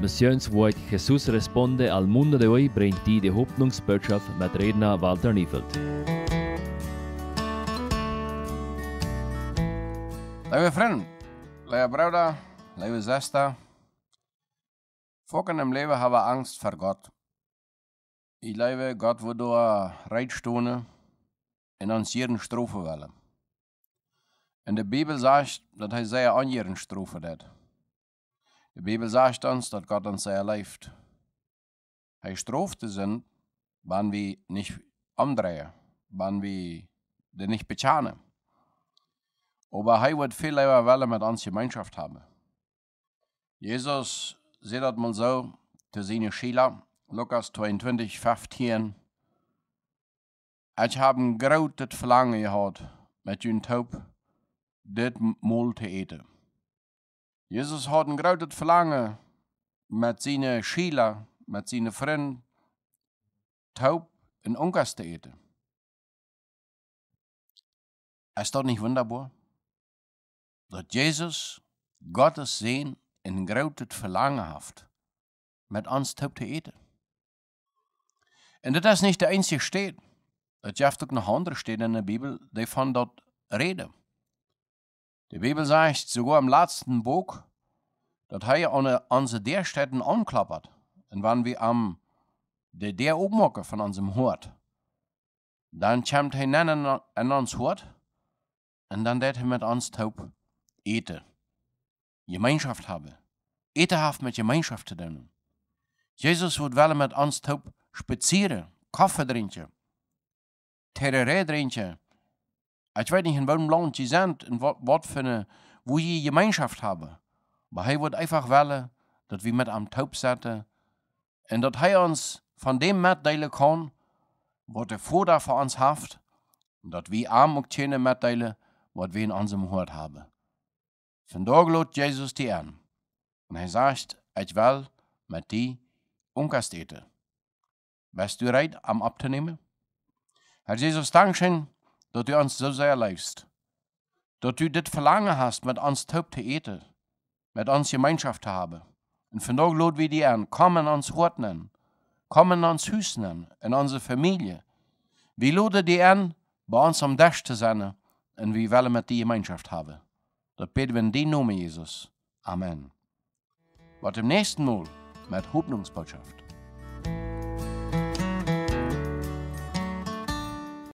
Misión Word Jesús Responde al Mundo de hoy bringt die die Hoffnungsbotschaft mit Redner Walter Niefeld. Liebe Freunde, liebe Brüder, liebe Schwester, Folgen im Leben haben Angst vor Gott. Ich lebe Gott, wo du Reitstunde in uns jeden Strophe wollen. In der Bibel sagt, dass er sehr an jeden Strophe hat. Die Bibel sagt uns, dass Gott uns sehr leift. Er strofte sind, wenn wir nicht umdrehen, wenn wir den nicht bezahlen. Aber er wird viel lieber wollen mit uns Gemeinschaft haben. Jesus sieht das mal so zu seinen Schülern, Lukas 22, 15. Ich habe ein großes Verlangen gehabt, mit dem Taub das Mahl zu essen. Jesus hat ein großes Verlangen mit seinen Schülern, mit seinen Freunden, taub in Ungarn zu essen. Ist das nicht wunderbar? Dass Jesus, Gottes Sehen, ein großes Verlangen hat, mit uns taub zu essen. Und das ist nicht der einzige steht. Es gibt auch noch andere Städte in der Bibel, die von dort reden. Die Bibel sagt sogar im letzten Buch dat hij aan onze deerstätten anklappert. Und wenn wir am de der opmokken van onze hoort, dan komt hij nennen an uns Hort und dann wird er mit uns taub eten. Gemeinschaft hebben. Eten mit gemeinschaft zu tun. Jesus wil wel met ons taub spazieren, Kaffee drinken, terrorij drinken. Ich weiß nicht, in welchem Land sie sind, und was für eine, wo sie Gemeinschaft haben. Maar hij wil einfach willen dat we met hem taub zetten en dat hij ons van dem metdelen kan wat er voordat voor ons haft, dat we hem ook kunnen metdelen wat we in onze hoort hebben. Vandaag loopt Jezus die aan en hij zegt, ik wil met die onkast eten. Bist du op te nemen? Herr Jesus, je dat du ons zo zeer luistert. dat u dit Verlangen hast, met ons taub te eten. mit uns Gemeinschaft haben. Und von da lud wir die an, kommen uns ordnen, kommen uns hüsnen, in unsere Familie. Wir luden die an, bei uns am Dach zu sein, und wir wollen mit die Gemeinschaft haben. Das beten wir in die Namen Jesus. Amen. Was im nächsten Mal mit Hoffnungsbotschaft.